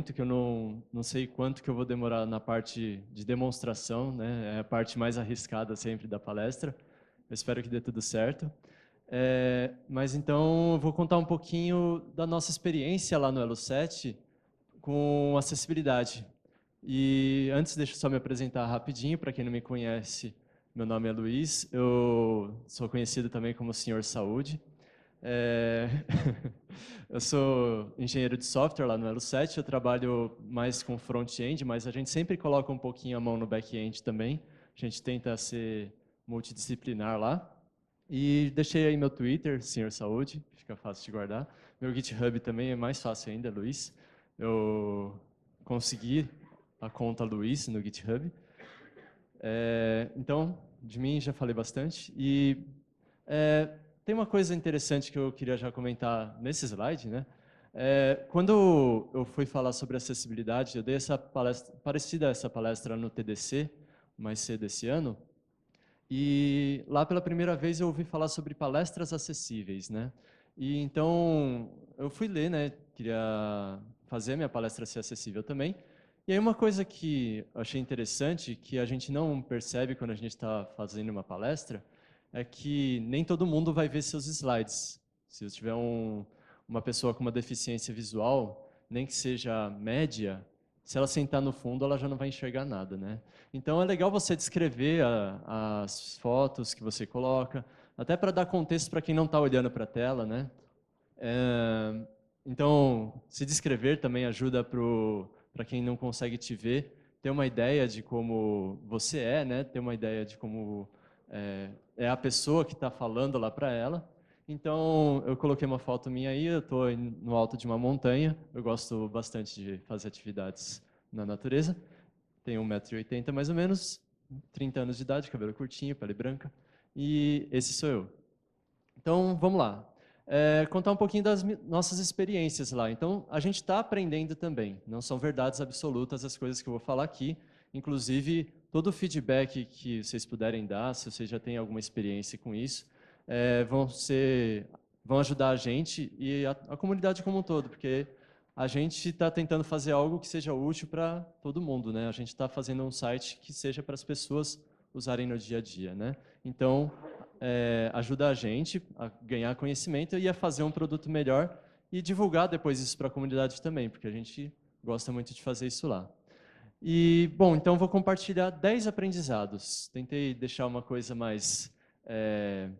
muito que eu não, não sei quanto que eu vou demorar na parte de demonstração, né? É a parte mais arriscada sempre da palestra. Eu espero que dê tudo certo. É, mas então eu vou contar um pouquinho da nossa experiência lá no Elo 7 com acessibilidade. E antes, deixa eu só me apresentar rapidinho, para quem não me conhece, meu nome é Luiz, eu sou conhecido também como Senhor Saúde. É... eu sou engenheiro de software lá no Elo7, eu trabalho mais com front-end, mas a gente sempre coloca um pouquinho a mão no back-end também. A gente tenta ser multidisciplinar lá. E deixei aí meu Twitter, Senhor Saúde, fica fácil de guardar. Meu GitHub também é mais fácil ainda, Luiz. Eu consegui a conta Luiz no GitHub. É... então, de mim já falei bastante. E é tem uma coisa interessante que eu queria já comentar nesse slide, né? É, quando eu fui falar sobre acessibilidade, eu dei essa palestra, parecida a essa palestra no TDC, mais cedo esse ano, e lá pela primeira vez eu ouvi falar sobre palestras acessíveis, né? E então eu fui ler, né? Queria fazer a minha palestra ser acessível também. E aí uma coisa que eu achei interessante, que a gente não percebe quando a gente está fazendo uma palestra, é que nem todo mundo vai ver seus slides. Se eu tiver um, uma pessoa com uma deficiência visual, nem que seja média, se ela sentar no fundo, ela já não vai enxergar nada, né? Então é legal você descrever a, as fotos que você coloca, até para dar contexto para quem não está olhando para a tela, né? É, então, se descrever também ajuda para quem não consegue te ver, ter uma ideia de como você é, né? Ter uma ideia de como é, é a pessoa que está falando lá para ela. Então, eu coloquei uma foto minha aí, eu estou no alto de uma montanha, eu gosto bastante de fazer atividades na natureza, tenho 1,80m mais ou menos, 30 anos de idade, cabelo curtinho, pele branca, e esse sou eu. Então, vamos lá. É, contar um pouquinho das nossas experiências lá. Então, a gente está aprendendo também, não são verdades absolutas as coisas que eu vou falar aqui, Inclusive, todo o feedback que vocês puderem dar, se vocês já têm alguma experiência com isso, é, vão, ser, vão ajudar a gente e a, a comunidade como um todo, porque a gente está tentando fazer algo que seja útil para todo mundo, né? A gente está fazendo um site que seja para as pessoas usarem no dia a dia, né? Então, é, ajuda a gente a ganhar conhecimento e a fazer um produto melhor e divulgar depois isso para a comunidade também, porque a gente gosta muito de fazer isso lá. E, bom, então vou compartilhar 10 aprendizados. Tentei deixar uma coisa mais é,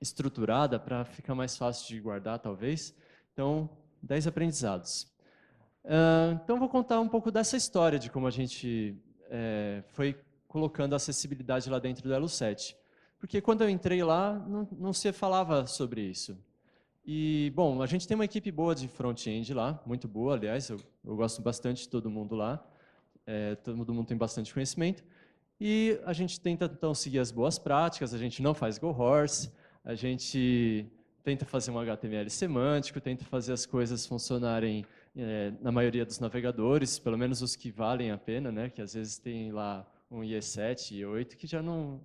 estruturada para ficar mais fácil de guardar, talvez. Então, 10 aprendizados. Uh, então, vou contar um pouco dessa história de como a gente é, foi colocando acessibilidade lá dentro do Elo 7. Porque quando eu entrei lá, não, não se falava sobre isso. E, bom, a gente tem uma equipe boa de front-end lá, muito boa, aliás, eu, eu gosto bastante de todo mundo lá é, todo mundo tem bastante conhecimento. E a gente tenta, então, seguir as boas práticas, a gente não faz go horse, a gente tenta fazer um HTML semântico, tenta fazer as coisas funcionarem é, na maioria dos navegadores, pelo menos os que valem a pena, né? que às vezes tem lá um IE7, IE8, que já não...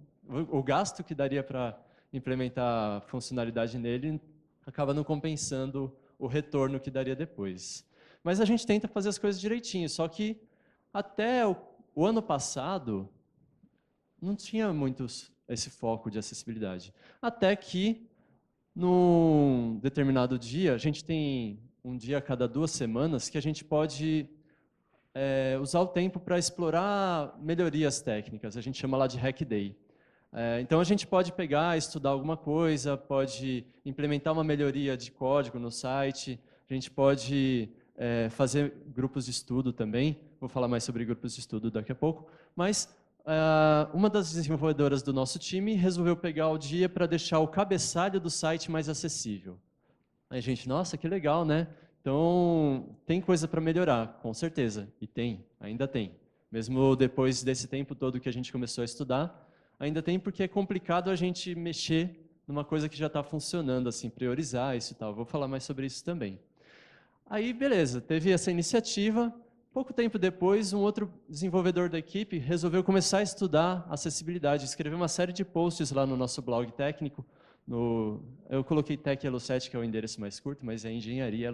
O, o gasto que daria para implementar funcionalidade nele acaba não compensando o retorno que daria depois. Mas a gente tenta fazer as coisas direitinho, só que até o, o ano passado, não tinha muito esse foco de acessibilidade. Até que, num determinado dia, a gente tem um dia a cada duas semanas que a gente pode é, usar o tempo para explorar melhorias técnicas. A gente chama lá de Hack Day. É, então, a gente pode pegar, estudar alguma coisa, pode implementar uma melhoria de código no site, a gente pode é, fazer grupos de estudo também. Vou falar mais sobre grupos de estudo daqui a pouco. Mas uh, uma das desenvolvedoras do nosso time resolveu pegar o dia para deixar o cabeçalho do site mais acessível. Aí a gente, nossa, que legal, né? Então, tem coisa para melhorar, com certeza. E tem, ainda tem. Mesmo depois desse tempo todo que a gente começou a estudar, ainda tem porque é complicado a gente mexer numa coisa que já está funcionando, assim, priorizar isso e tal. Vou falar mais sobre isso também. Aí, beleza, teve essa iniciativa, Pouco tempo depois, um outro desenvolvedor da equipe resolveu começar a estudar acessibilidade, escreveu uma série de posts lá no nosso blog técnico. No, eu coloquei Tech 7 que é o endereço mais curto, mas é Engenharia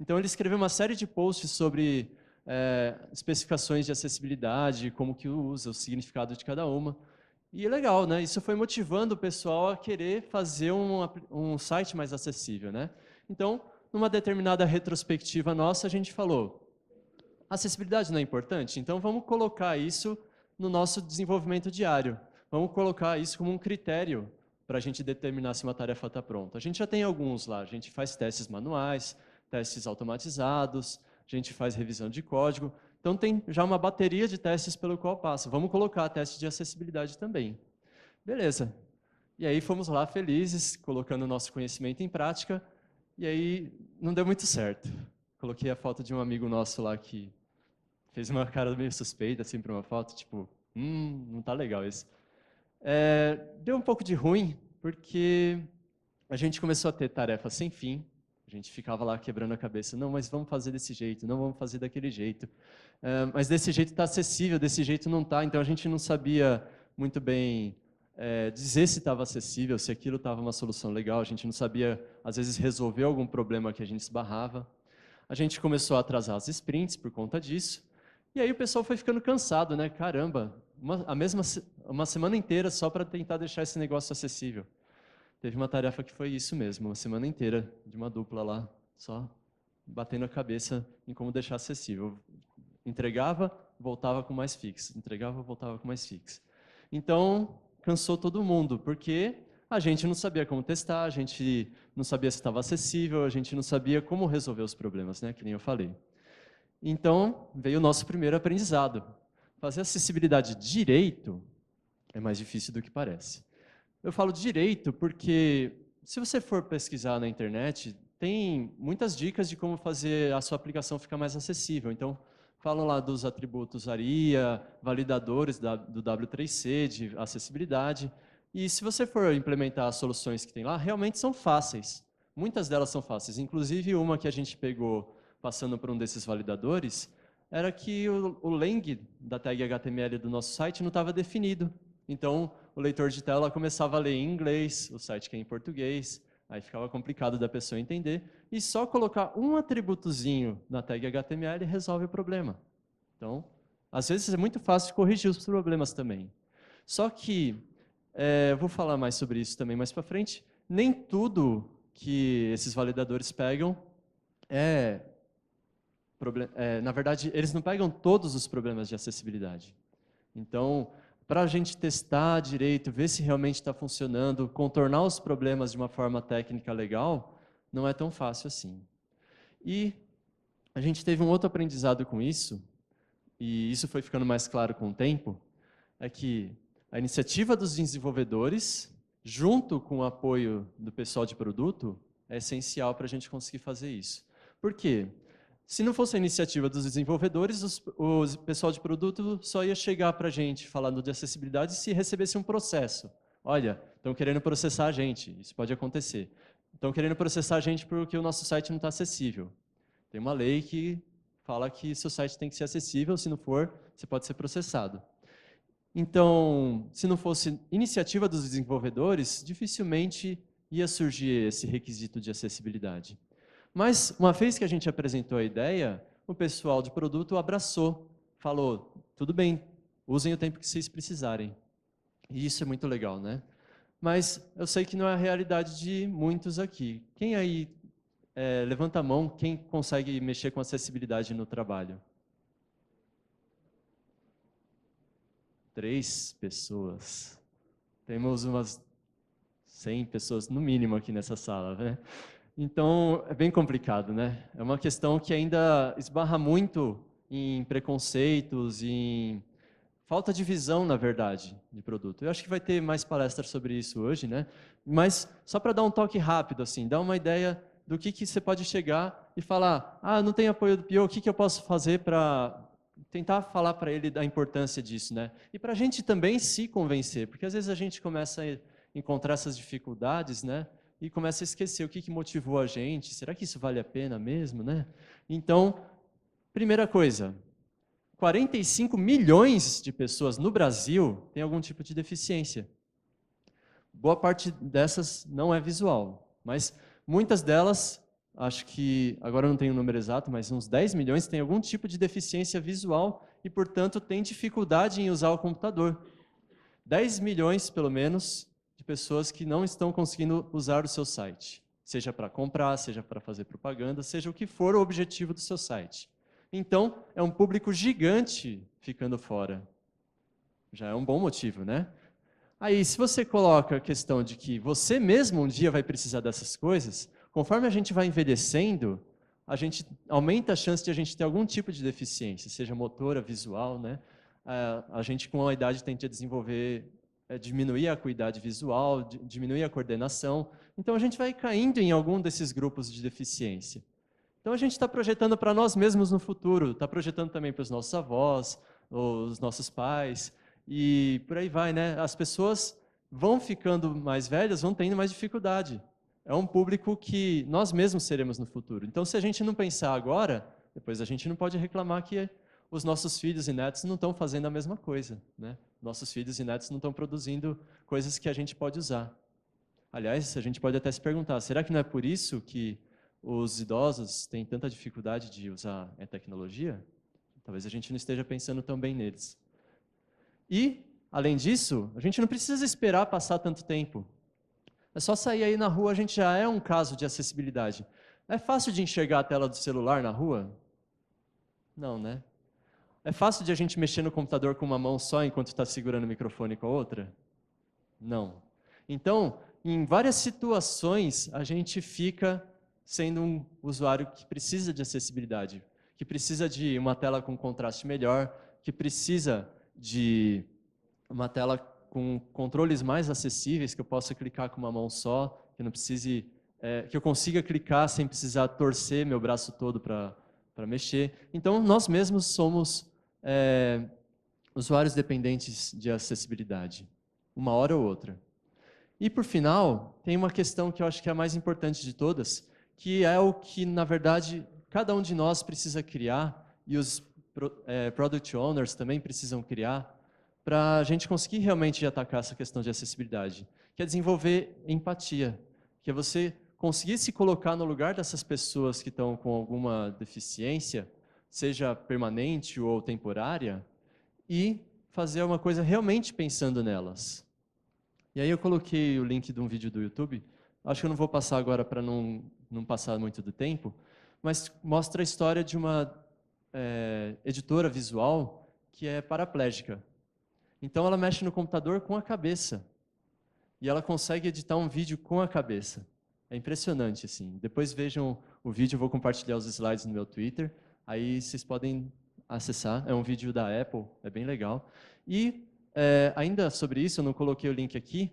Então ele escreveu uma série de posts sobre é, especificações de acessibilidade, como que usa, o significado de cada uma. E é legal, né? Isso foi motivando o pessoal a querer fazer um, um site mais acessível, né? Então, numa determinada retrospectiva nossa, a gente falou, Acessibilidade não é importante? Então vamos colocar isso no nosso desenvolvimento diário. Vamos colocar isso como um critério para a gente determinar se uma tarefa está pronta. A gente já tem alguns lá, a gente faz testes manuais, testes automatizados, a gente faz revisão de código. Então tem já uma bateria de testes pelo qual passa. Vamos colocar testes de acessibilidade também. Beleza. E aí fomos lá felizes, colocando o nosso conhecimento em prática, e aí não deu muito certo coloquei a foto de um amigo nosso lá que fez uma cara meio suspeita, assim, para uma foto, tipo, hum, não tá legal isso. É, deu um pouco de ruim, porque a gente começou a ter tarefas sem fim, a gente ficava lá quebrando a cabeça, não, mas vamos fazer desse jeito, não vamos fazer daquele jeito. É, mas desse jeito está acessível, desse jeito não está, então a gente não sabia muito bem é, dizer se estava acessível, se aquilo estava uma solução legal, a gente não sabia, às vezes, resolver algum problema que a gente esbarrava. A gente começou a atrasar as sprints por conta disso. E aí o pessoal foi ficando cansado, né? Caramba, uma, a mesma uma semana inteira só para tentar deixar esse negócio acessível. Teve uma tarefa que foi isso mesmo, uma semana inteira de uma dupla lá, só batendo a cabeça em como deixar acessível. Entregava, voltava com mais fix, entregava, voltava com mais fix. Então, cansou todo mundo, porque a gente não sabia como testar, a gente não sabia se estava acessível, a gente não sabia como resolver os problemas, né? que nem eu falei. Então, veio o nosso primeiro aprendizado. Fazer acessibilidade direito é mais difícil do que parece. Eu falo direito porque, se você for pesquisar na internet, tem muitas dicas de como fazer a sua aplicação ficar mais acessível. Então, falam lá dos atributos ARIA, validadores da, do W3C, de acessibilidade. E se você for implementar as soluções que tem lá, realmente são fáceis. Muitas delas são fáceis. Inclusive, uma que a gente pegou passando por um desses validadores era que o, o da tag HTML do nosso site não estava definido. Então, o leitor de tela começava a ler em inglês, o site que é em português, aí ficava complicado da pessoa entender. E só colocar um atributozinho na tag HTML resolve o problema. Então, às vezes é muito fácil corrigir os problemas também. Só que é, vou falar mais sobre isso também mais para frente. Nem tudo que esses validadores pegam é, é, Na verdade, eles não pegam todos os problemas de acessibilidade. Então, para a gente testar direito, ver se realmente está funcionando, contornar os problemas de uma forma técnica legal, não é tão fácil assim. E a gente teve um outro aprendizado com isso, e isso foi ficando mais claro com o tempo, é que a iniciativa dos desenvolvedores, junto com o apoio do pessoal de produto, é essencial para a gente conseguir fazer isso. Por quê? Se não fosse a iniciativa dos desenvolvedores, o pessoal de produto só ia chegar para a gente falando de acessibilidade se recebesse um processo. Olha, estão querendo processar a gente, isso pode acontecer. Estão querendo processar a gente porque o nosso site não está acessível. Tem uma lei que fala que seu site tem que ser acessível, se não for, você pode ser processado. Então, se não fosse iniciativa dos desenvolvedores, dificilmente ia surgir esse requisito de acessibilidade. Mas, uma vez que a gente apresentou a ideia, o pessoal de produto abraçou, falou, tudo bem, usem o tempo que vocês precisarem. E isso é muito legal, né? Mas eu sei que não é a realidade de muitos aqui. Quem aí é, levanta a mão, quem consegue mexer com acessibilidade no trabalho? três pessoas. Temos umas 100 pessoas no mínimo aqui nessa sala, né? Então, é bem complicado, né? É uma questão que ainda esbarra muito em preconceitos, em falta de visão, na verdade, de produto. Eu acho que vai ter mais palestras sobre isso hoje, né? Mas só para dar um toque rápido, assim, dar uma ideia do que, que você pode chegar e falar, ah, não tem apoio do PO, o que, que eu posso fazer para tentar falar para ele da importância disso, né? E para a gente também se convencer, porque às vezes a gente começa a encontrar essas dificuldades, né? E começa a esquecer o que, que motivou a gente. Será que isso vale a pena mesmo, né? Então, primeira coisa, 45 milhões de pessoas no Brasil têm algum tipo de deficiência. Boa parte dessas não é visual, mas muitas delas acho que, agora não tenho o número exato, mas uns 10 milhões têm algum tipo de deficiência visual e, portanto, têm dificuldade em usar o computador. 10 milhões, pelo menos, de pessoas que não estão conseguindo usar o seu site, seja para comprar, seja para fazer propaganda, seja o que for o objetivo do seu site. Então, é um público gigante ficando fora. Já é um bom motivo, né? Aí, se você coloca a questão de que você mesmo um dia vai precisar dessas coisas, Conforme a gente vai envelhecendo, a gente aumenta a chance de a gente ter algum tipo de deficiência, seja motora, visual, né? A gente com a idade tende a desenvolver, é, diminuir a acuidade visual, diminuir a coordenação. Então a gente vai caindo em algum desses grupos de deficiência. Então a gente está projetando para nós mesmos no futuro, está projetando também para os nossos avós, os nossos pais e por aí vai, né? As pessoas vão ficando mais velhas, vão tendo mais dificuldade é um público que nós mesmos seremos no futuro. Então, se a gente não pensar agora, depois a gente não pode reclamar que os nossos filhos e netos não estão fazendo a mesma coisa. Né? Nossos filhos e netos não estão produzindo coisas que a gente pode usar. Aliás, a gente pode até se perguntar, será que não é por isso que os idosos têm tanta dificuldade de usar a tecnologia? Talvez a gente não esteja pensando tão bem neles. E, além disso, a gente não precisa esperar passar tanto tempo é só sair aí na rua, a gente já é um caso de acessibilidade. É fácil de enxergar a tela do celular na rua? Não, né? É fácil de a gente mexer no computador com uma mão só enquanto está segurando o microfone com a outra? Não. Então, em várias situações, a gente fica sendo um usuário que precisa de acessibilidade, que precisa de uma tela com contraste melhor, que precisa de uma tela com controles mais acessíveis, que eu possa clicar com uma mão só, que não precise, é, que eu consiga clicar sem precisar torcer meu braço todo para mexer. Então, nós mesmos somos é, usuários dependentes de acessibilidade, uma hora ou outra. E por final, tem uma questão que eu acho que é a mais importante de todas, que é o que, na verdade, cada um de nós precisa criar, e os é, product owners também precisam criar, para a gente conseguir realmente atacar essa questão de acessibilidade, que é desenvolver empatia, que é você conseguir se colocar no lugar dessas pessoas que estão com alguma deficiência, seja permanente ou temporária, e fazer uma coisa realmente pensando nelas. E aí eu coloquei o link de um vídeo do YouTube, acho que eu não vou passar agora para não, não passar muito do tempo, mas mostra a história de uma é, editora visual que é paraplégica. Então ela mexe no computador com a cabeça. E ela consegue editar um vídeo com a cabeça. É impressionante, assim. Depois vejam o vídeo, vou compartilhar os slides no meu Twitter. Aí vocês podem acessar. É um vídeo da Apple, é bem legal. E é, ainda sobre isso, eu não coloquei o link aqui,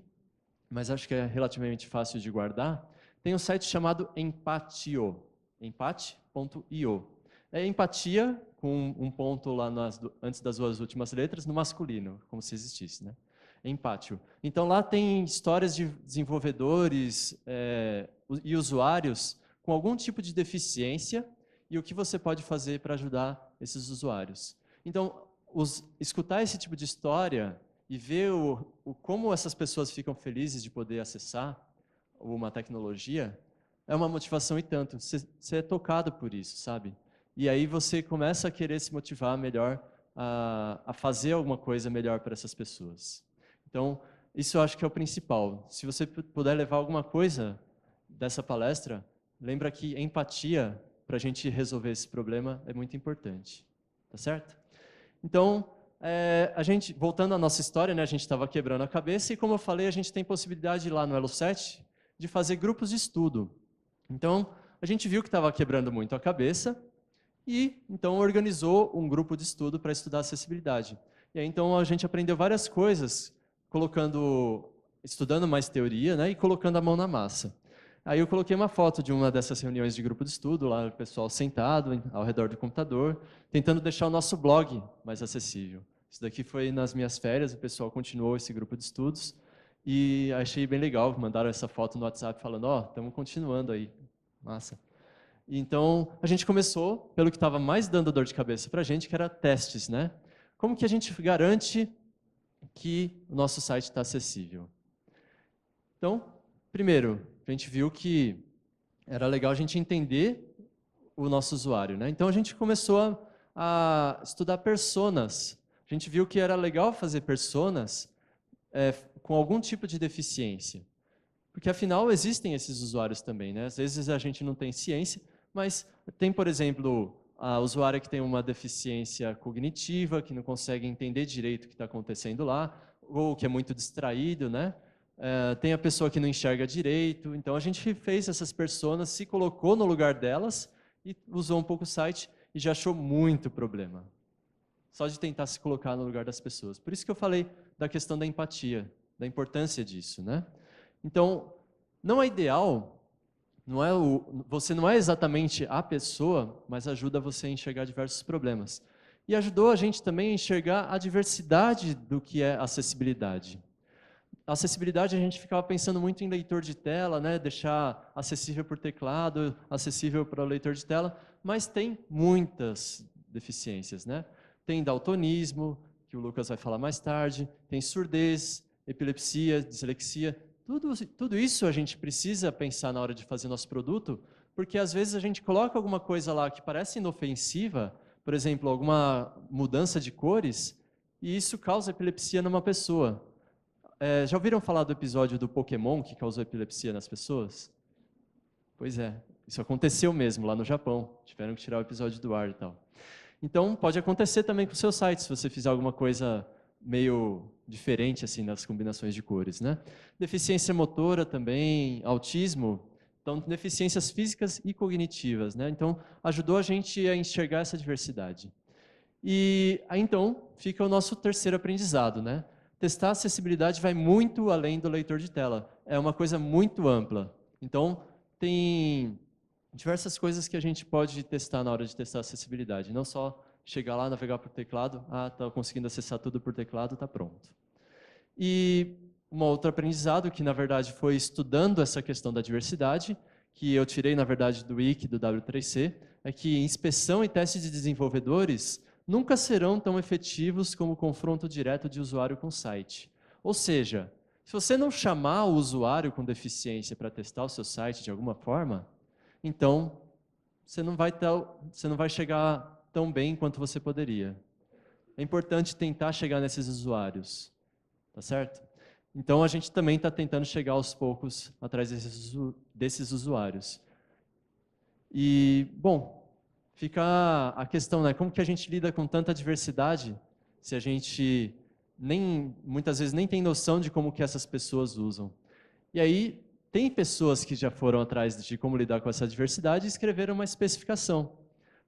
mas acho que é relativamente fácil de guardar. Tem um site chamado Empatio, empate.io é empatia, com um ponto lá nas, antes das duas últimas letras, no masculino, como se existisse, né? empático. Então lá tem histórias de desenvolvedores é, e usuários com algum tipo de deficiência e o que você pode fazer para ajudar esses usuários. Então, os, escutar esse tipo de história e ver o, o, como essas pessoas ficam felizes de poder acessar uma tecnologia é uma motivação e tanto. Ser é tocado por isso, sabe? E aí você começa a querer se motivar melhor a, a fazer alguma coisa melhor para essas pessoas. Então, isso eu acho que é o principal. Se você puder levar alguma coisa dessa palestra, lembra que empatia para a gente resolver esse problema é muito importante. Tá certo? Então, é, a gente, voltando à nossa história, né, a gente estava quebrando a cabeça e, como eu falei, a gente tem possibilidade lá no Elo 7 de fazer grupos de estudo. Então, a gente viu que estava quebrando muito a cabeça e então organizou um grupo de estudo para estudar acessibilidade. E aí então a gente aprendeu várias coisas colocando estudando mais teoria, né, e colocando a mão na massa. Aí eu coloquei uma foto de uma dessas reuniões de grupo de estudo, lá o pessoal sentado ao redor do computador, tentando deixar o nosso blog mais acessível. Isso daqui foi nas minhas férias, o pessoal continuou esse grupo de estudos e achei bem legal, mandaram essa foto no WhatsApp falando, ó, oh, estamos continuando aí, massa. Então, a gente começou pelo que estava mais dando dor de cabeça para a gente, que era testes, né? Como que a gente garante que o nosso site está acessível? Então, primeiro, a gente viu que era legal a gente entender o nosso usuário, né? Então, a gente começou a, a estudar personas. A gente viu que era legal fazer personas é, com algum tipo de deficiência. Porque afinal existem esses usuários também, né? Às vezes a gente não tem ciência, mas tem, por exemplo, a usuária que tem uma deficiência cognitiva, que não consegue entender direito o que está acontecendo lá, ou que é muito distraído, né? É, tem a pessoa que não enxerga direito. Então, a gente fez essas pessoas, se colocou no lugar delas e usou um pouco o site e já achou muito problema. Só de tentar se colocar no lugar das pessoas. Por isso que eu falei da questão da empatia, da importância disso, né? Então, não é ideal não é o, você não é exatamente a pessoa, mas ajuda você a enxergar diversos problemas. E ajudou a gente também a enxergar a diversidade do que é acessibilidade. acessibilidade a gente ficava pensando muito em leitor de tela, né? deixar acessível por teclado, acessível para o leitor de tela, mas tem muitas deficiências. Né? Tem daltonismo, que o Lucas vai falar mais tarde, tem surdez, epilepsia, dislexia, tudo, tudo isso a gente precisa pensar na hora de fazer nosso produto, porque às vezes a gente coloca alguma coisa lá que parece inofensiva, por exemplo, alguma mudança de cores, e isso causa epilepsia numa pessoa. É, já ouviram falar do episódio do Pokémon que causou epilepsia nas pessoas? Pois é, isso aconteceu mesmo lá no Japão. Tiveram que tirar o episódio do ar e tal. Então, pode acontecer também com o seu site, se você fizer alguma coisa meio diferente assim nas combinações de cores, né? Deficiência motora também, autismo, então deficiências físicas e cognitivas, né? Então ajudou a gente a enxergar essa diversidade. E aí, então fica o nosso terceiro aprendizado, né? Testar a acessibilidade vai muito além do leitor de tela, é uma coisa muito ampla. Então tem diversas coisas que a gente pode testar na hora de testar a acessibilidade, não só chegar lá, navegar por teclado, ah, tá conseguindo acessar tudo por teclado, tá pronto. E um outro aprendizado que na verdade foi estudando essa questão da diversidade, que eu tirei na verdade do wiki do W3C, é que inspeção e teste de desenvolvedores nunca serão tão efetivos como o confronto direto de usuário com o site. Ou seja, se você não chamar o usuário com deficiência para testar o seu site de alguma forma, então você não vai, ter, você não vai chegar tão bem quanto você poderia. É importante tentar chegar nesses usuários, tá certo? Então a gente também está tentando chegar aos poucos atrás desses, desses usuários. E, bom, fica a questão, né? Como que a gente lida com tanta diversidade se a gente nem, muitas vezes nem tem noção de como que essas pessoas usam? E aí, tem pessoas que já foram atrás de como lidar com essa diversidade e escreveram uma especificação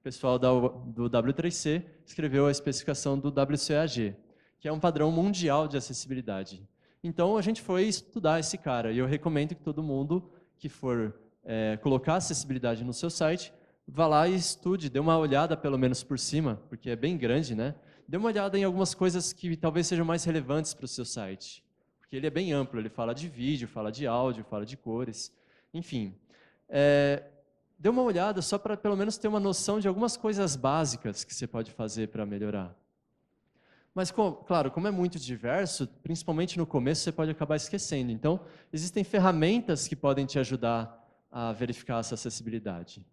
pessoal do W3C escreveu a especificação do WCAG, que é um padrão mundial de acessibilidade. Então, a gente foi estudar esse cara, e eu recomendo que todo mundo que for é, colocar acessibilidade no seu site, vá lá e estude, dê uma olhada pelo menos por cima, porque é bem grande, né? Dê uma olhada em algumas coisas que talvez sejam mais relevantes para o seu site, porque ele é bem amplo, ele fala de vídeo, fala de áudio, fala de cores, enfim. É, dê uma olhada só para pelo menos ter uma noção de algumas coisas básicas que você pode fazer para melhorar. Mas, com, claro, como é muito diverso, principalmente no começo, você pode acabar esquecendo. Então, existem ferramentas que podem te ajudar a verificar essa acessibilidade.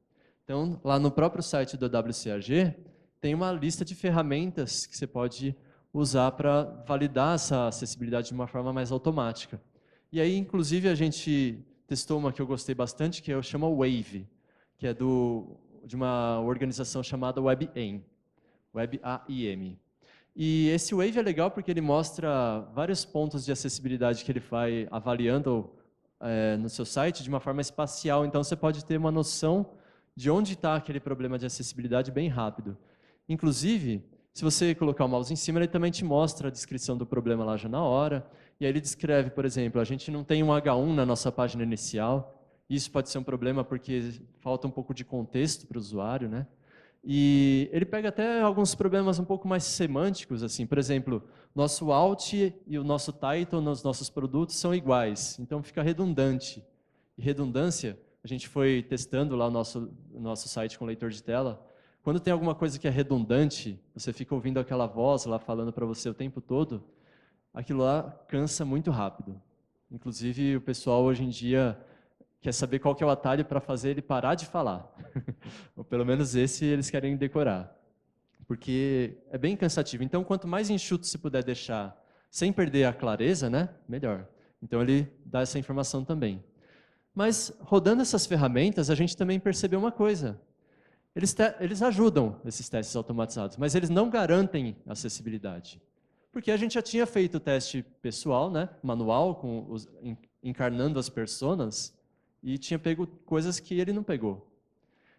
Então, lá no próprio site do WCAG, tem uma lista de ferramentas que você pode usar para validar essa acessibilidade de uma forma mais automática. E aí, inclusive, a gente testou uma que eu gostei bastante, que eu é chamo Wave que é do, de uma organização chamada WebAIM. WebAIM. E esse Wave é legal porque ele mostra vários pontos de acessibilidade que ele vai avaliando é, no seu site de uma forma espacial. Então, você pode ter uma noção de onde está aquele problema de acessibilidade bem rápido. Inclusive, se você colocar o mouse em cima, ele também te mostra a descrição do problema lá já na hora. E aí ele descreve, por exemplo, a gente não tem um H1 na nossa página inicial, isso pode ser um problema porque falta um pouco de contexto para o usuário, né? E ele pega até alguns problemas um pouco mais semânticos, assim. Por exemplo, nosso alt e o nosso title nos nossos produtos são iguais, então fica redundante. E redundância, a gente foi testando lá o nosso, nosso site com leitor de tela. Quando tem alguma coisa que é redundante, você fica ouvindo aquela voz lá falando para você o tempo todo, aquilo lá cansa muito rápido. Inclusive, o pessoal hoje em dia quer saber qual que é o atalho para fazer ele parar de falar. Ou pelo menos esse eles querem decorar. Porque é bem cansativo. Então, quanto mais enxuto se puder deixar, sem perder a clareza, né? Melhor. Então ele dá essa informação também. Mas rodando essas ferramentas, a gente também percebeu uma coisa. Eles, eles ajudam esses testes automatizados, mas eles não garantem acessibilidade. Porque a gente já tinha feito o teste pessoal, né, manual, com os, encarnando as personas, e tinha pego coisas que ele não pegou.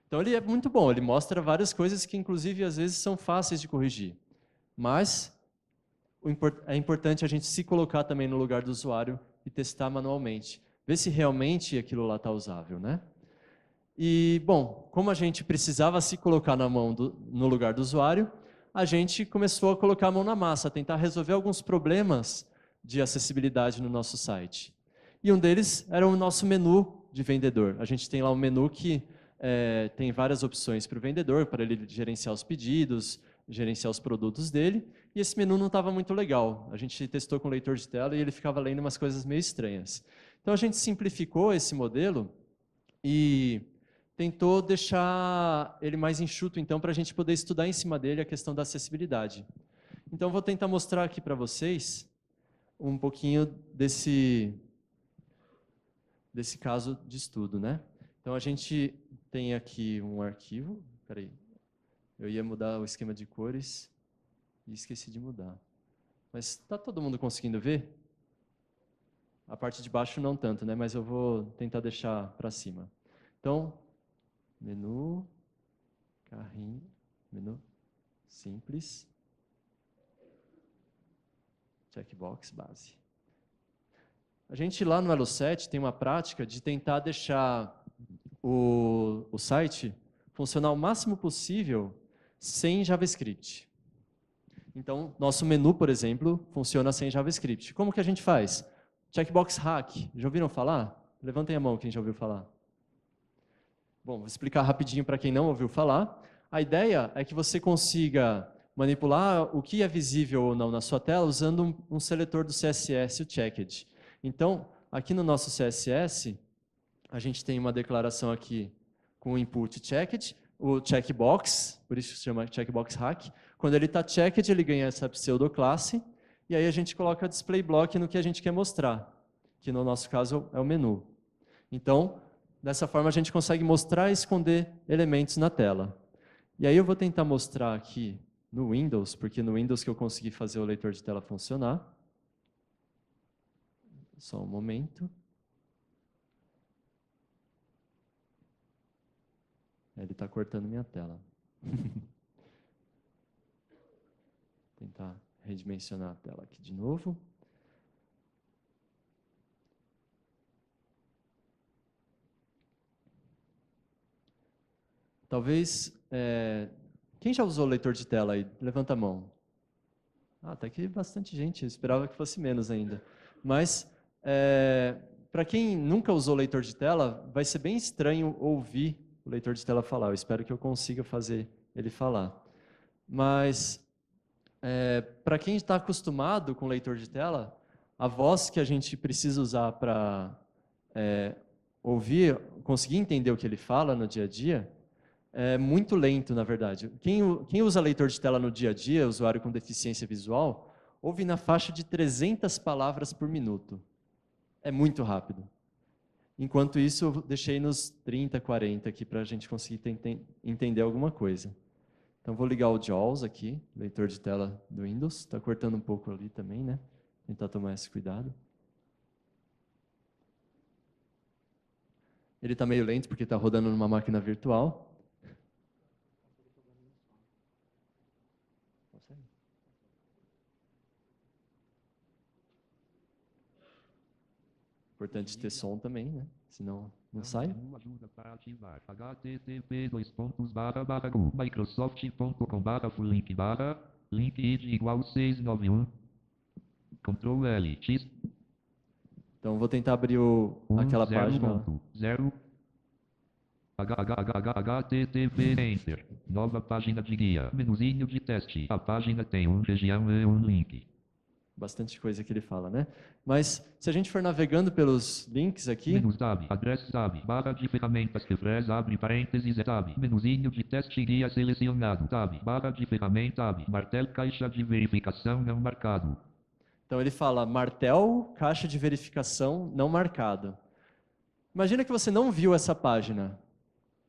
Então ele é muito bom, ele mostra várias coisas que inclusive às vezes são fáceis de corrigir. Mas é importante a gente se colocar também no lugar do usuário e testar manualmente, ver se realmente aquilo lá está usável, né? E bom, como a gente precisava se colocar na mão do, no lugar do usuário, a gente começou a colocar a mão na massa, a tentar resolver alguns problemas de acessibilidade no nosso site. E um deles era o nosso menu de vendedor. A gente tem lá um menu que é, tem várias opções para o vendedor, para ele gerenciar os pedidos, gerenciar os produtos dele, e esse menu não estava muito legal. A gente testou com o leitor de tela e ele ficava lendo umas coisas meio estranhas. Então a gente simplificou esse modelo e tentou deixar ele mais enxuto, então, para a gente poder estudar em cima dele a questão da acessibilidade. Então vou tentar mostrar aqui para vocês um pouquinho desse desse caso de estudo, né? Então a gente tem aqui um arquivo, peraí, eu ia mudar o esquema de cores e esqueci de mudar. Mas está todo mundo conseguindo ver? A parte de baixo não tanto, né? Mas eu vou tentar deixar para cima. Então, menu, carrinho, menu simples, checkbox base. A gente lá no Elo 7 tem uma prática de tentar deixar o, o site funcionar o máximo possível sem JavaScript. Então, nosso menu, por exemplo, funciona sem JavaScript. Como que a gente faz? Checkbox hack. Já ouviram falar? Levantem a mão quem já ouviu falar. Bom, vou explicar rapidinho para quem não ouviu falar. A ideia é que você consiga manipular o que é visível ou não na sua tela usando um, um seletor do CSS, o checked. Então, aqui no nosso CSS, a gente tem uma declaração aqui com o input checked, o checkbox, por isso se chama checkbox hack. Quando ele está checked, ele ganha essa pseudoclasse, e aí a gente coloca display block no que a gente quer mostrar, que no nosso caso é o menu. Então, dessa forma a gente consegue mostrar e esconder elementos na tela. E aí eu vou tentar mostrar aqui no Windows, porque no Windows que eu consegui fazer o leitor de tela funcionar. Só um momento. É, ele está cortando minha tela. Tentar redimensionar a tela aqui de novo. Talvez. É... Quem já usou leitor de tela aí? Levanta a mão. Ah, tá até que bastante gente. Eu esperava que fosse menos ainda. Mas é, Para quem nunca usou leitor de tela, vai ser bem estranho ouvir o leitor de tela falar. Eu espero que eu consiga fazer ele falar. Mas é, para quem está acostumado com leitor de tela, a voz que a gente precisa usar para é, ouvir, conseguir entender o que ele fala no dia a dia, é muito lento, na verdade. Quem, quem usa leitor de tela no dia a dia, usuário com deficiência visual, ouve na faixa de 300 palavras por minuto é muito rápido. Enquanto isso, eu deixei nos 30, 40 aqui para a gente conseguir entender alguma coisa. Então, vou ligar o JAWS aqui, leitor de tela do Windows. Está cortando um pouco ali também, né? Tentar tomar esse cuidado. Ele está meio lento porque está rodando numa máquina virtual. Importante ter som também, né? Senão não sai. http dois microsoft.com link barra link igual 691 Ctrl L X Então vou tentar abrir o, aquela página. Zero. HTTP Enter. Nova página de guia. Menuzinho de teste. A página tem um região e um link bastante coisa que ele fala, né? Mas se a gente for navegando pelos links aqui. Menu tab, address tab, barra de ferramentas, refresh, abre parênteses, tab, menuzinho de teste guia selecionado, tab, barra de ferramentas tab, martelo, caixa de verificação não marcado. Então ele fala martel, caixa de verificação não marcado. Imagina que você não viu essa página.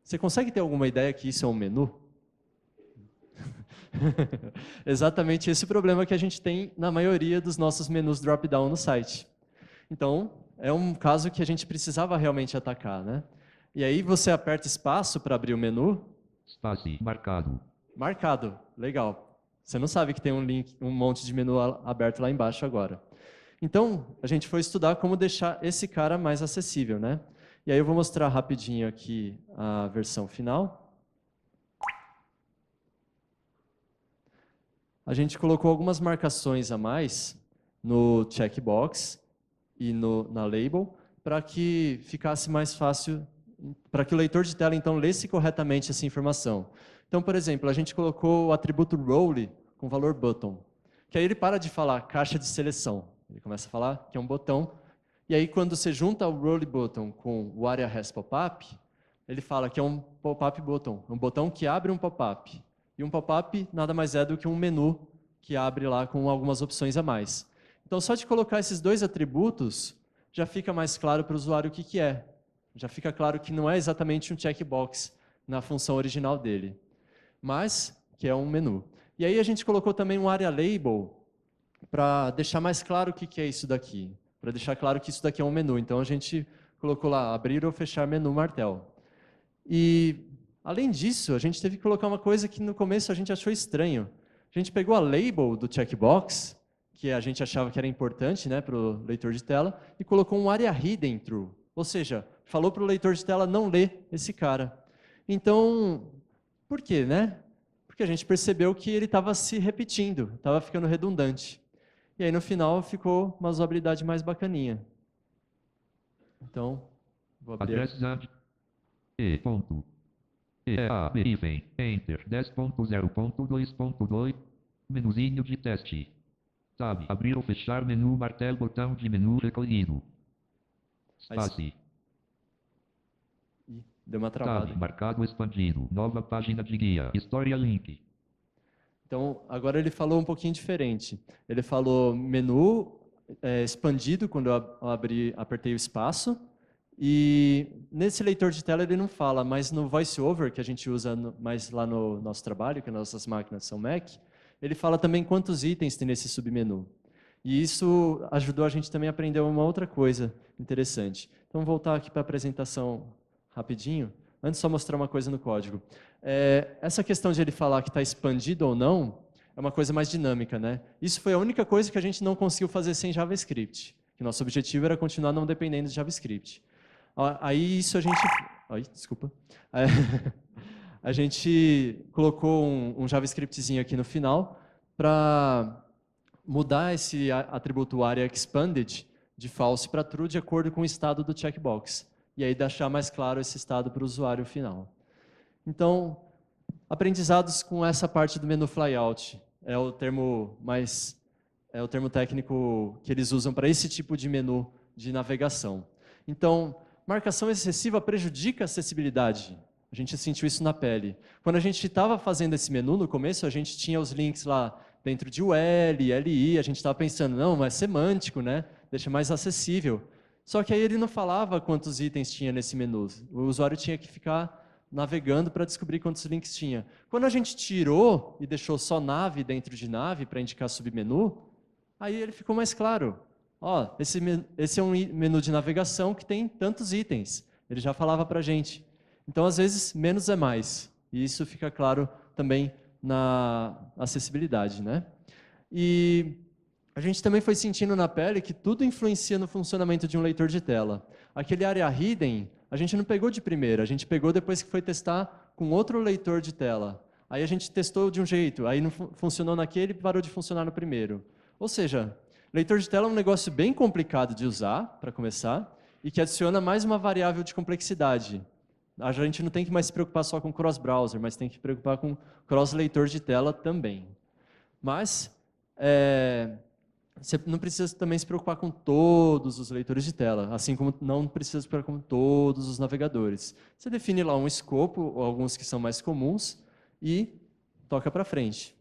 Você consegue ter alguma ideia que isso é um menu? Exatamente esse problema que a gente tem na maioria dos nossos menus drop-down no site. Então, é um caso que a gente precisava realmente atacar, né? E aí você aperta espaço para abrir o menu. Espaço marcado. Marcado, legal. Você não sabe que tem um link, um monte de menu aberto lá embaixo agora. Então, a gente foi estudar como deixar esse cara mais acessível, né? E aí eu vou mostrar rapidinho aqui a versão final. a gente colocou algumas marcações a mais no checkbox e no, na label para que ficasse mais fácil, para que o leitor de tela então lesse corretamente essa informação. Então, por exemplo, a gente colocou o atributo role com valor button, que aí ele para de falar caixa de seleção, ele começa a falar que é um botão, e aí quando você junta o role button com o area has pop-up, ele fala que é um pop-up button, um botão que abre um pop-up. E um pop-up nada mais é do que um menu que abre lá com algumas opções a mais. Então, só de colocar esses dois atributos, já fica mais claro para o usuário o que, que é. Já fica claro que não é exatamente um checkbox na função original dele, mas que é um menu. E aí a gente colocou também um área label para deixar mais claro o que, que é isso daqui, para deixar claro que isso daqui é um menu. Então, a gente colocou lá abrir ou fechar menu martel. E Além disso, a gente teve que colocar uma coisa que no começo a gente achou estranho. A gente pegou a label do checkbox, que a gente achava que era importante né, para o leitor de tela, e colocou um area hidden true. Ou seja, falou para o leitor de tela não ler esse cara. Então, por quê, né? Porque a gente percebeu que ele estava se repetindo, estava ficando redundante. E aí, no final, ficou uma usabilidade mais bacaninha. Então, vou abrir. Aqui. Ponto. EA, hífen, Enter, 10.0.2.2, menuzinho de teste. Tab, abrir ou fechar menu, martelo, botão de menu recolhido. espaço deu uma travada. Tab, marcado, expandido, nova página de guia, história, link. Então, agora ele falou um pouquinho diferente. Ele falou menu é, expandido quando eu abri, apertei o espaço. E nesse leitor de tela ele não fala, mas no voiceover que a gente usa no, mais lá no nosso trabalho, que as nossas máquinas são Mac, ele fala também quantos itens tem nesse submenu. E isso ajudou a gente também a aprender uma outra coisa interessante. Então, voltar aqui para a apresentação rapidinho. Antes, só mostrar uma coisa no código. É, essa questão de ele falar que está expandido ou não, é uma coisa mais dinâmica, né? Isso foi a única coisa que a gente não conseguiu fazer sem JavaScript. Que nosso objetivo era continuar não dependendo de JavaScript. Aí isso a gente. Ai, desculpa. É, a gente colocou um, um JavaScriptzinho aqui no final para mudar esse atributo área expanded de false para true de acordo com o estado do checkbox. E aí deixar mais claro esse estado para o usuário final. Então, aprendizados com essa parte do menu flyout. É o termo mais é o termo técnico que eles usam para esse tipo de menu de navegação. Então, marcação excessiva prejudica a acessibilidade. A gente sentiu isso na pele. Quando a gente estava fazendo esse menu no começo, a gente tinha os links lá dentro de UL, LI, a gente estava pensando, não, mas é semântico, né? Deixa mais acessível. Só que aí ele não falava quantos itens tinha nesse menu. O usuário tinha que ficar navegando para descobrir quantos links tinha. Quando a gente tirou e deixou só nave dentro de nave para indicar submenu, aí ele ficou mais claro ó, esse, esse é um menu de navegação que tem tantos itens. Ele já falava para a gente. Então, às vezes, menos é mais. E isso fica claro também na acessibilidade, né? E a gente também foi sentindo na pele que tudo influencia no funcionamento de um leitor de tela. Aquele área hidden, a gente não pegou de primeira, a gente pegou depois que foi testar com outro leitor de tela. Aí a gente testou de um jeito, aí não funcionou naquele, parou de funcionar no primeiro. Ou seja, Leitor de tela é um negócio bem complicado de usar, para começar, e que adiciona mais uma variável de complexidade. A gente não tem que mais se preocupar só com cross-browser, mas tem que se preocupar com cross-leitor de tela também. Mas é, você não precisa também se preocupar com todos os leitores de tela, assim como não precisa se preocupar com todos os navegadores. Você define lá um escopo, alguns que são mais comuns, e toca para frente.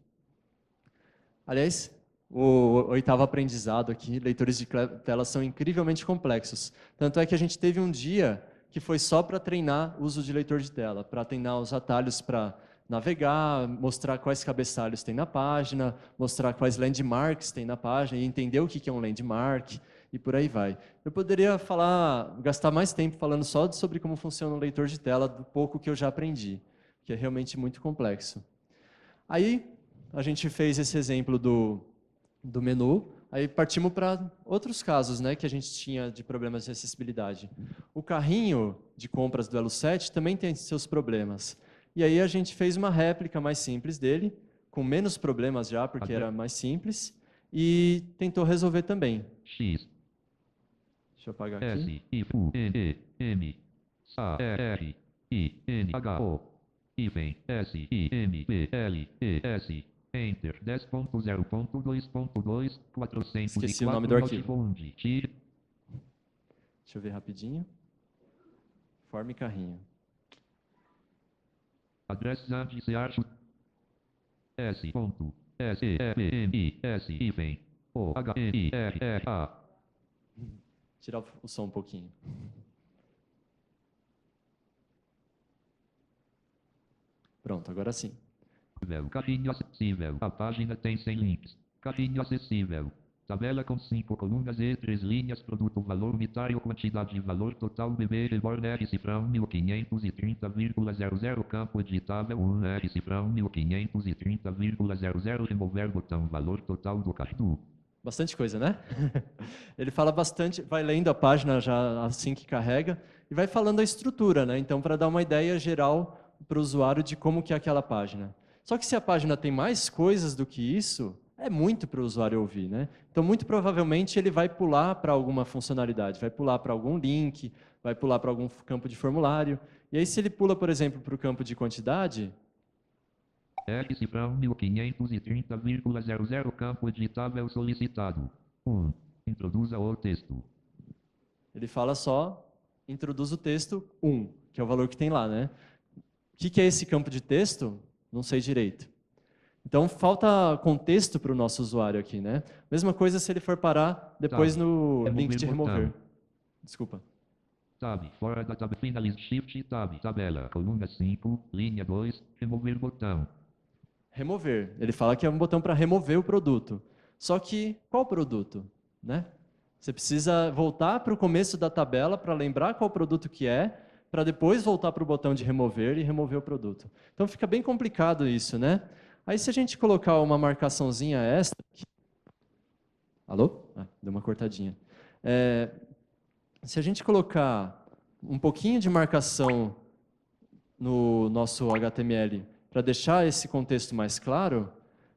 Aliás, o oitavo aprendizado aqui, leitores de tela são incrivelmente complexos. Tanto é que a gente teve um dia que foi só para treinar uso de leitor de tela, para treinar os atalhos para navegar, mostrar quais cabeçalhos tem na página, mostrar quais landmarks tem na página e entender o que é um landmark e por aí vai. Eu poderia falar, gastar mais tempo falando só sobre como funciona um leitor de tela do pouco que eu já aprendi, que é realmente muito complexo. Aí a gente fez esse exemplo do do menu. Aí partimos para outros casos né, que a gente tinha de problemas de acessibilidade. O carrinho de compras do Elo 7 também tem seus problemas. E aí a gente fez uma réplica mais simples dele, com menos problemas já, porque era mais simples, e tentou resolver também. X. Deixa eu apagar aqui. S, I, U, N, E, M, A, R, I, N, H, O, I, S, I, M, B, L, E, S, Enter 10.0.2.2 400 Esqueci o nome do arquivo. Onde, Deixa eu ver rapidinho. Forme carrinho. Adressa de Search S. S E M S I vem O H N R R A. Tirar o som um pouquinho. Pronto, agora sim acessível. caminho acessível. A página tem 100 links. Caminho acessível. Tabela com 5 colunas e 3 linhas. Produto, valor unitário, quantidade, valor total. Beber, reborn, R, cifrão, 1530,00. Campo editável, 1, R, cifrão, 1530,00. Remover, botão, valor total do cartão. Bastante coisa, né? Ele fala bastante, vai lendo a página já assim que carrega e vai falando a estrutura, né? Então, para dar uma ideia geral para o usuário de como que é aquela página. Só que se a página tem mais coisas do que isso, é muito para o usuário ouvir, né? Então, muito provavelmente, ele vai pular para alguma funcionalidade, vai pular para algum link, vai pular para algum campo de formulário. E aí, se ele pula, por exemplo, para o campo de quantidade... É cifrão 1530,00 campo editável solicitado. 1. Um, introduza o texto. Ele fala só, introduz o texto 1, um, que é o valor que tem lá, né? O que, que é esse campo de texto? Não sei direito. Então falta contexto para o nosso usuário aqui, né? Mesma coisa se ele for parar depois Tab. no remover link de remover. Desculpa. Tab, fora da tab, finalize, shift, tab, tabela, coluna 5, linha 2, remover botão. Remover. Ele fala que é um botão para remover o produto. Só que qual produto, né? Você precisa voltar para o começo da tabela para lembrar qual produto que é para depois voltar para o botão de remover e remover o produto. Então fica bem complicado isso, né? Aí se a gente colocar uma marcaçãozinha extra... Alô? Ah, deu uma cortadinha. É, se a gente colocar um pouquinho de marcação no nosso HTML para deixar esse contexto mais claro,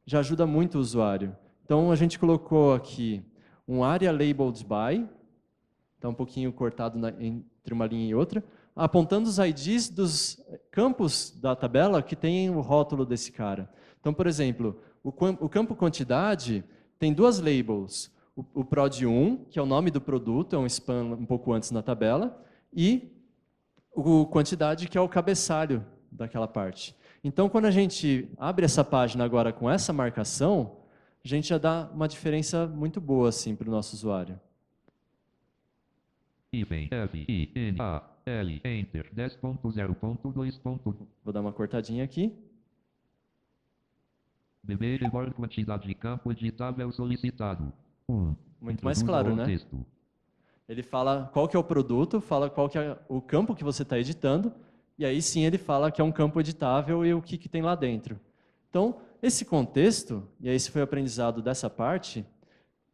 já ajuda muito o usuário. Então, a gente colocou aqui um area labeled by, está um pouquinho cortado na, entre uma linha e outra, apontando os IDs dos campos da tabela que tem o rótulo desse cara. Então, por exemplo, o, campo quantidade tem duas labels. O, PROD1, que é o nome do produto, é um span um pouco antes na tabela, e o quantidade, que é o cabeçalho daquela parte. Então, quando a gente abre essa página agora com essa marcação, a gente já dá uma diferença muito boa assim, para o nosso usuário. E bem, F, I, N, A, L, Enter, 10.0.2. Vou dar uma cortadinha aqui. Beber igual quantidade de campo editável solicitado. 1. Um. Muito mais claro, né? Texto. Ele fala qual que é o produto, fala qual que é o campo que você está editando, e aí sim ele fala que é um campo editável e o que, que tem lá dentro. Então, esse contexto, e esse foi o aprendizado dessa parte,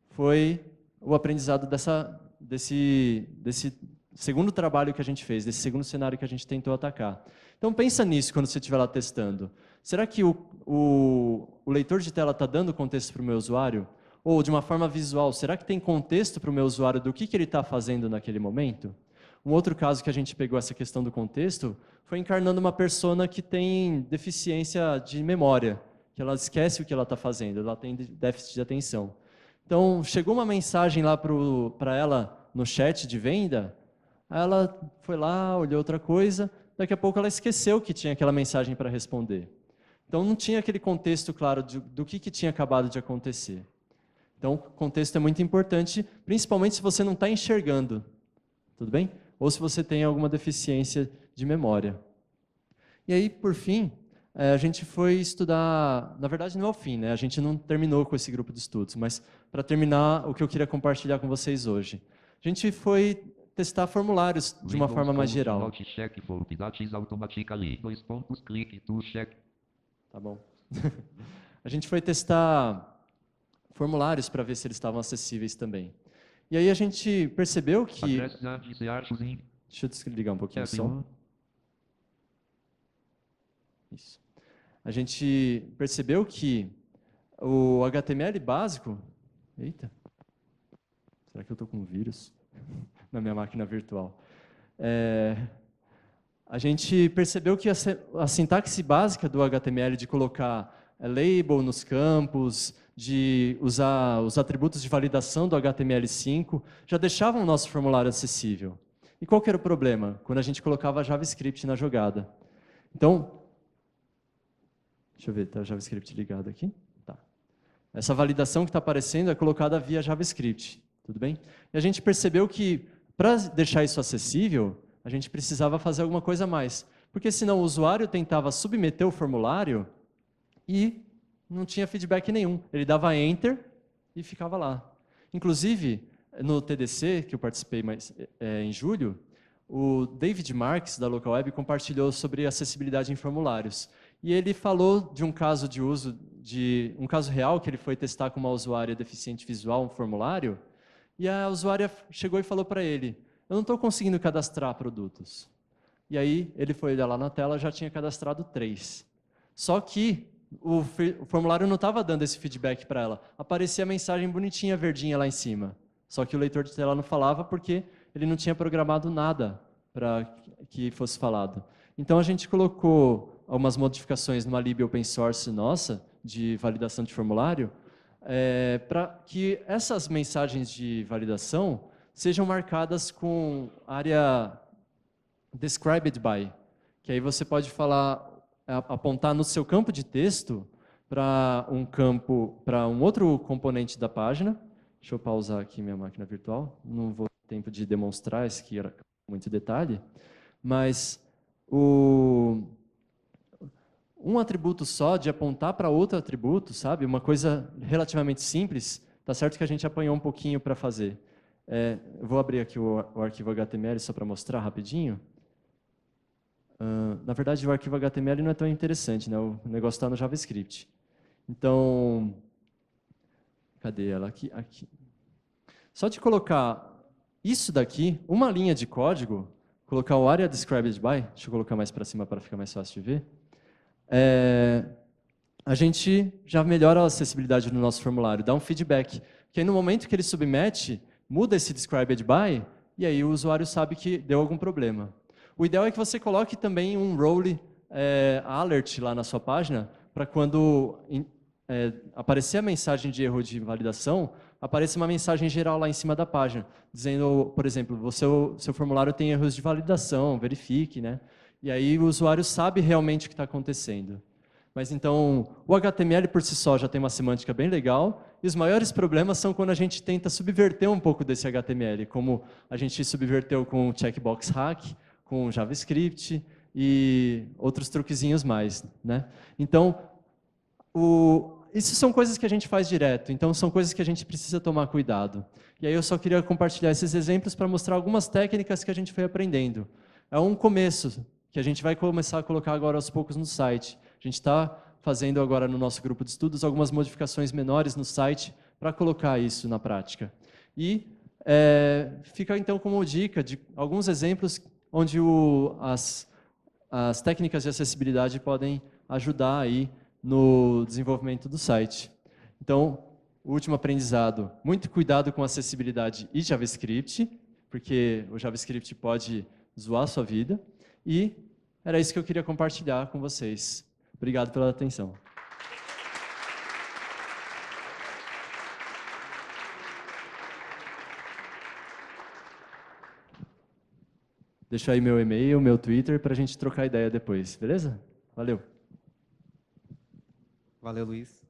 foi o aprendizado dessa, desse, desse segundo trabalho que a gente fez, desse segundo cenário que a gente tentou atacar. Então pensa nisso quando você estiver lá testando. Será que o, o, o leitor de tela está dando contexto para o meu usuário? Ou de uma forma visual, será que tem contexto para o meu usuário do que, que ele está fazendo naquele momento? Um outro caso que a gente pegou essa questão do contexto foi encarnando uma persona que tem deficiência de memória, que ela esquece o que ela está fazendo, ela tem déficit de atenção. Então, chegou uma mensagem lá para ela no chat de venda, Aí ela foi lá, olhou outra coisa, daqui a pouco ela esqueceu que tinha aquela mensagem para responder. Então não tinha aquele contexto claro do, do que, que tinha acabado de acontecer. Então, contexto é muito importante, principalmente se você não está enxergando, tudo bem? Ou se você tem alguma deficiência de memória. E aí, por fim, eh, a gente foi estudar, na verdade não é o fim, né? A gente não terminou com esse grupo de estudos, mas para terminar o que eu queria compartilhar com vocês hoje. A gente foi testar formulários de uma forma mais geral. Tá bom. a gente foi testar formulários para ver se eles estavam acessíveis também. E aí a gente percebeu que... Deixa eu desligar um pouquinho o som. Isso. A gente percebeu que o HTML básico... Eita. Será que eu estou com um vírus? na minha máquina virtual. É, a gente percebeu que a, a, sintaxe básica do HTML de colocar é, label nos campos, de usar os atributos de validação do HTML5, já deixavam o nosso formulário acessível. E qual era o problema? Quando a gente colocava JavaScript na jogada. Então, deixa eu ver, está o JavaScript ligado aqui? Tá. Essa validação que está aparecendo é colocada via JavaScript, tudo bem? E a gente percebeu que para deixar isso acessível, a gente precisava fazer alguma coisa a mais, porque senão o usuário tentava submeter o formulário e não tinha feedback nenhum. Ele dava enter e ficava lá. Inclusive, no TDC, que eu participei mais, é, em julho, o David Marks, da Local Web, compartilhou sobre acessibilidade em formulários. E ele falou de um caso de uso, de um caso real que ele foi testar com uma usuária deficiente visual um formulário, e a usuária chegou e falou para ele: Eu não estou conseguindo cadastrar produtos. E aí ele foi olhar lá na tela, já tinha cadastrado três. Só que o, formulário não estava dando esse feedback para ela. Aparecia a mensagem bonitinha verdinha lá em cima. Só que o leitor de tela não falava porque ele não tinha programado nada para que fosse falado. Então a gente colocou algumas modificações numa lib open source nossa de validação de formulário é, para que essas mensagens de validação sejam marcadas com área described by, que aí você pode falar, apontar no seu campo de texto para um campo, para um outro componente da página. Deixa eu pausar aqui minha máquina virtual. Não vou ter tempo de demonstrar isso aqui era muito detalhe, mas o um atributo só, de apontar para outro atributo, sabe? Uma coisa relativamente simples, tá certo que a gente apanhou um pouquinho para fazer. É, vou abrir aqui o, o arquivo HTML só para mostrar rapidinho. Uh, na verdade, o arquivo HTML não é tão interessante, né? O negócio está no JavaScript. Então, cadê ela? Aqui, aqui. Só de colocar isso daqui, uma linha de código, colocar o area described by, deixa eu colocar mais para cima para ficar mais fácil de ver é, a gente já melhora a acessibilidade no nosso formulário, dá um feedback. Porque aí no momento que ele submete, muda esse described by, e aí o usuário sabe que deu algum problema. O ideal é que você coloque também um role é, alert lá na sua página, para quando é, aparecer a mensagem de erro de validação, apareça uma mensagem geral lá em cima da página, dizendo, por exemplo, o seu formulário tem erros de validação, verifique, né? E aí o usuário sabe realmente o que está acontecendo. Mas então, o HTML por si só já tem uma semântica bem legal, e os maiores problemas são quando a gente tenta subverter um pouco desse HTML, como a gente subverteu com o checkbox hack, com o JavaScript e outros truquezinhos mais. Né? Então, o... isso são coisas que a gente faz direto, então são coisas que a gente precisa tomar cuidado. E aí eu só queria compartilhar esses exemplos para mostrar algumas técnicas que a gente foi aprendendo. É um começo que a gente vai começar a colocar agora aos poucos no site. A gente está fazendo agora no nosso grupo de estudos algumas modificações menores no site para colocar isso na prática. E é, fica então como dica de alguns exemplos onde o, as, as técnicas de acessibilidade podem ajudar aí no desenvolvimento do site. Então, o último aprendizado, muito cuidado com acessibilidade e JavaScript, porque o JavaScript pode zoar a sua vida. E era isso que eu queria compartilhar com vocês. Obrigado pela atenção. Deixo aí meu e-mail, meu Twitter, para a gente trocar ideia depois, beleza? Valeu. Valeu, Luiz.